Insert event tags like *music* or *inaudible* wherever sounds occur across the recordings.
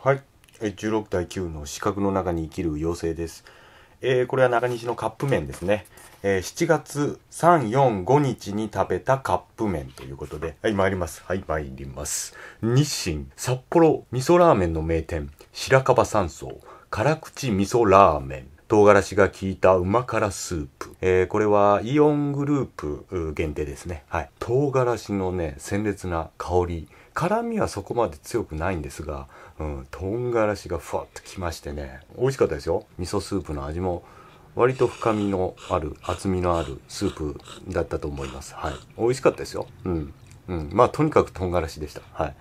はい16対9の四角の中に生きる妖精です、えー、これは中西のカップ麺ですね、えー、7月345日に食べたカップ麺ということではい参りますはい参ります日清札幌味噌ラーメンの名店白樺山荘辛口味噌ラーメン唐辛子が効いた旨辛スープ。えー、これはイオングループ限定ですね。はい。唐辛子のね、鮮烈な香り。辛みはそこまで強くないんですが、うん、唐辛子がふわっときましてね美味しかったですよ味噌スープの味も割と深みのある厚みのあるスープだったと思いますはい美味しかったですようんうん、まあとにかく唐辛子でした。はい。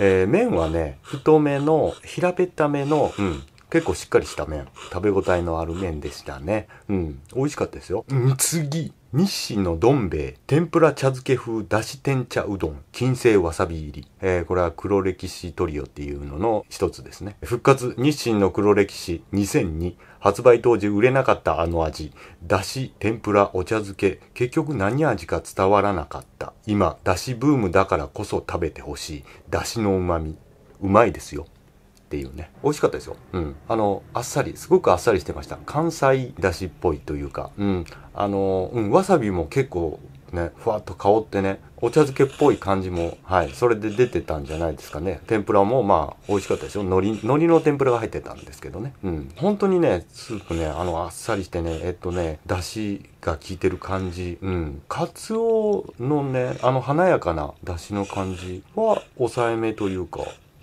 えー、麺はね、太めの、平べっための、うん、結構しっかりした麺。食べ応えのある麺でしたね。うん、美味しかったですよ。うん、次日清のどん兵衛、天ぷら茶漬け風だし天茶うどん、金星わさび入り。えー、これは黒歴史トリオっていうのの一つですね。復活、日清の黒歴史2002、発売当時売れなかったあの味、だし、天ぷら、お茶漬け、結局何味か伝わらなかった。今、だしブームだからこそ食べてほしい、だしの旨味。うまいですよ。っていうね美味しかったですよ、うん、あのあっさりすごくあっさりしてました関西だしっぽいというか、うん、あの、うん、わさびも結構ねふわっと香ってねお茶漬けっぽい感じもはいそれで出てたんじゃないですかね天ぷらもまあ美味しかったですよ海苔海苔の天ぷらが入ってたんですけどねうん本当にねスープねあのあっさりしてねえっとねだしが効いてる感じうんかつおのねあの華やかなだしの感じは抑えめというか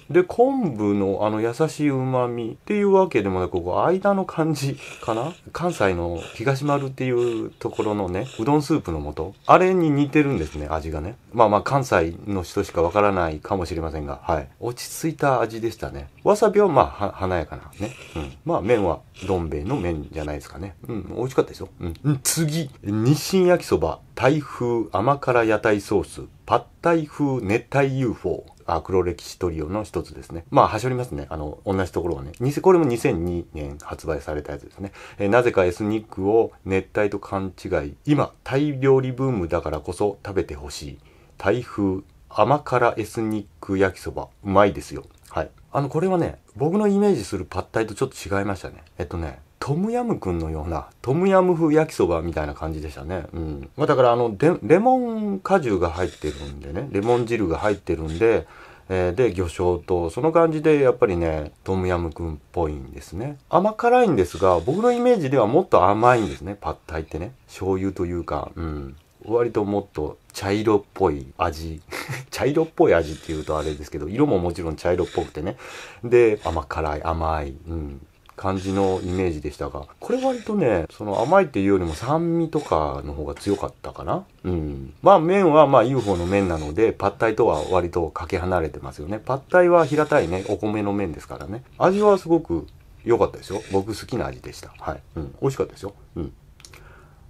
で昆布のあの優しいうまみっていうわけでもなくここ間の感じ *laughs* かな関西の東丸っていうところのねうどんスープの素あれに似てるんですね味がねまあまあ関西の人しかわからないかもしれませんがはい落ち着いた味でしたねわさびはまあ華やかなね、うん、まあ麺はどん兵衛の麺じゃないですかねうん美味しかったですよ、うん、次日清焼きそば台風甘辛屋台ソースパッタイ風熱帯 UFO あ黒歴史トリオの一つですね。まあ、はしょりますね。あの、同じところをね。これも2002年発売されたやつですね。えなぜかエスニックを熱帯と勘違い。今、タイ料理ブームだからこそ食べてほしい。タイ風甘辛エスニック焼きそば。うまいですよ。はい。あの、これはね、僕のイメージするパッタイとちょっと違いましたね。えっとね、トムヤムくんのような、トムヤム風焼きそばみたいな感じでしたね。うん。まあ、だからあの、レモン果汁が入ってるんでね、レモン汁が入ってるんで、えー、で、魚醤と、その感じでやっぱりね、トムヤムくんっぽいんですね。甘辛いんですが、僕のイメージではもっと甘いんですね、パッタイってね。醤油というか、うん。割ともっと茶色っぽい味 *laughs* 茶色っぽい味って言うとあれですけど色ももちろん茶色っぽくてねで甘辛い甘い、うん、感じのイメージでしたがこれ割とねその甘いっていうよりも酸味とかの方が強かったかなうんまあ麺はまあ UFO の麺なのでパッタイとは割とかけ離れてますよねパッタイは平たいねお米の麺ですからね味はすごく良かったですよ僕好きな味でしたはい、うん、美味しかったですようん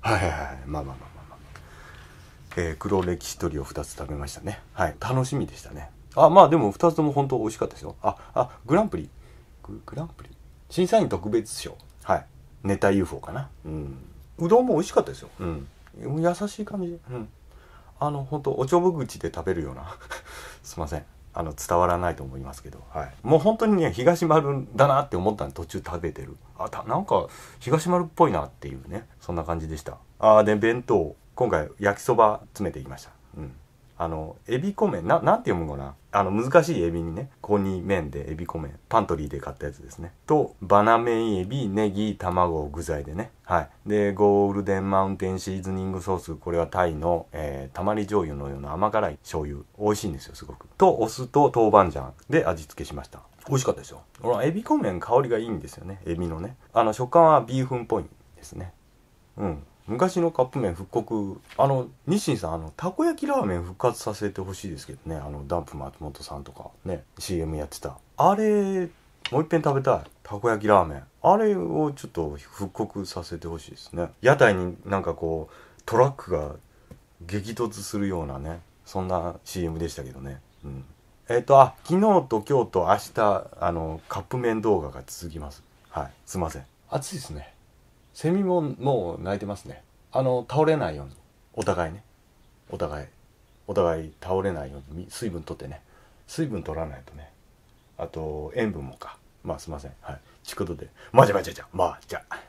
はいはいはいまあまあまあまあ、えー、黒歴史鳥を2つ食べましたねはい楽しみでしたねあまあでも2つとも本当美味しかったですよああグランプリグランプリ審査員特別賞はいネタ UFO かなうんうどんも美味しかったですよ、うん、優しい感じうんあの本当おちょぼ口で食べるような *laughs* すいませんあの伝わらないと思いますけど、はい、もう本当にね東丸だなって思ったの途中食べてるあたなんか東丸っぽいなっていうねそんな感じでしたああで弁当今回焼きそば詰めていきましたうんあの、エビ米、な、なんて読むのかなあの、難しいエビにね、コニに麺でエビ米、パントリーで買ったやつですね。と、バナメイエビ、ネギ、卵、具材でね。はい。で、ゴールデンマウンテンシーズニングソース、これはタイの、えー、たまり醤油のような甘辛い醤油。美味しいんですよ、すごく。と、お酢と豆板醤で味付けしました。美味しかったですよ。ほら、エビ米香りがいいんですよね、エビのね。あの、食感はビーフンっぽいですね。うん。昔のカップ麺復刻あの日清さんあのたこ焼きラーメン復活させてほしいですけどねあのダンプ松本さんとかね CM やってたあれもう一遍食べたいたこ焼きラーメンあれをちょっと復刻させてほしいですね屋台になんかこうトラックが激突するようなねそんな CM でしたけどねうんえっ、ー、とあ昨日と今日と明日あのカップ麺動画が続きますはいすいません暑いですねセミももう鳴いてますねあの倒れないようにお互いねお互いお互い倒れないように水分取ってね水分取らないとねあと塩分もかまあすいませんはいちくどでまじまじじゃまあじゃあ